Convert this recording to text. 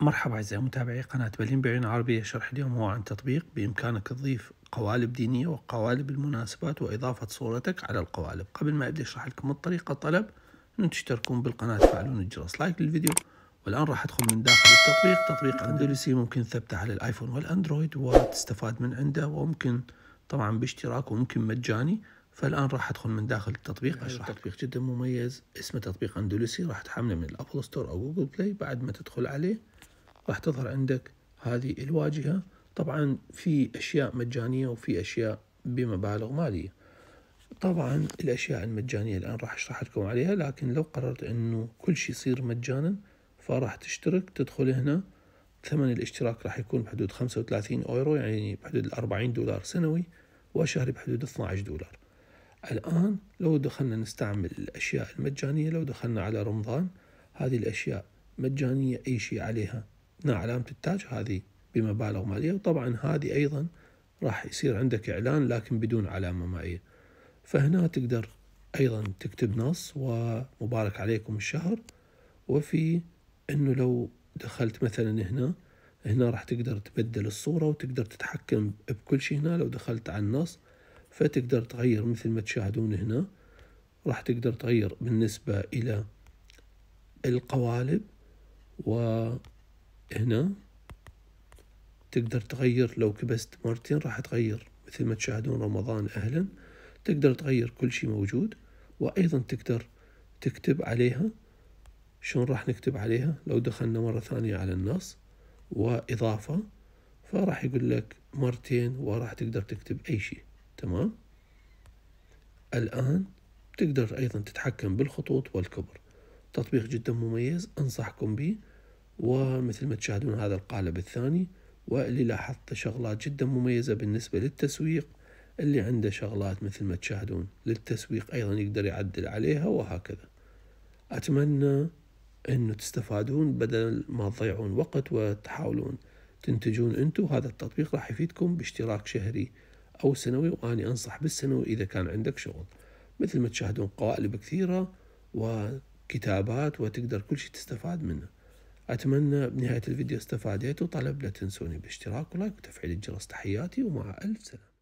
مرحبا أعزائي متابعي قناة بلين بعين عربية شرح اليوم هو عن تطبيق بإمكانك تضيف قوالب دينية وقوالب المناسبات وإضافة صورتك على القوالب قبل ما أبدأ أشرح لكم الطريقة طلب أن تشتركون بالقناة تفعلون الجرس لايك للفيديو والآن راح أدخل من داخل التطبيق تطبيق أندلسي ممكن ثبته على الآيفون والأندرويد وتستفاد من عنده وممكن طبعا باشتراك وممكن مجاني فالآن راح أدخل من داخل التطبيق أيوة. أشرح تطبيق جدا مميز اسمه تطبيق أندلسي راح تحمله من الأبل ستور أو جوجل بلاي بعد ما تدخل عليه راح تظهر عندك هذه الواجهة طبعا في أشياء مجانية وفي أشياء بمبالغ مالية طبعا الأشياء المجانية الآن راح أشرح لكم عليها لكن لو قررت أنه كل شيء يصير مجانا فراح تشترك تدخل هنا ثمن الاشتراك راح يكون بحدود 35 أورو يعني بحدود 40 دولار سنوي وشهري بحدود 12 دولار الآن لو دخلنا نستعمل الأشياء المجانية لو دخلنا على رمضان هذه الأشياء مجانية أي شيء عليها علامة التاج هذه بمبالغ مالية وطبعا هذه أيضا راح يصير عندك إعلان لكن بدون علامة مائية فهنا تقدر أيضا تكتب نص ومبارك عليكم الشهر وفي أنه لو دخلت مثلا هنا هنا راح تقدر تبدل الصورة وتقدر تتحكم بكل شيء هنا لو دخلت على النص فتقدر تغير مثل ما تشاهدون هنا راح تقدر تغير بالنسبة إلى القوالب وهنا تقدر تغير لو كبست مرتين راح تغير مثل ما تشاهدون رمضان أهلا تقدر تغير كل شيء موجود وأيضا تقدر تكتب عليها شلون راح نكتب عليها لو دخلنا مرة ثانية على النص وإضافة فراح يقول لك مرتين وراح تقدر تكتب أي شيء تمام الآن تقدر أيضا تتحكم بالخطوط والكبر تطبيق جدا مميز أنصحكم به ومثل ما تشاهدون هذا القالب الثاني واللي لاحظت شغلات جدا مميزة بالنسبة للتسويق اللي عنده شغلات مثل ما تشاهدون للتسويق أيضا يقدر يعدل عليها وهكذا أتمنى أنه تستفادون بدل ما تضيعون وقت وتحاولون تنتجون أنتم هذا التطبيق راح يفيدكم باشتراك شهري أو سنوي وأني أنصح بالسنوي إذا كان عندك شغل مثل ما تشاهدون قوالب كثيرة وكتابات وتقدر كل شيء تستفاد منه أتمنى بنهاية الفيديو استفاديت وطلب لا تنسوني باشتراك ولايك وتفعيل الجرس تحياتي ومع ألف سلامة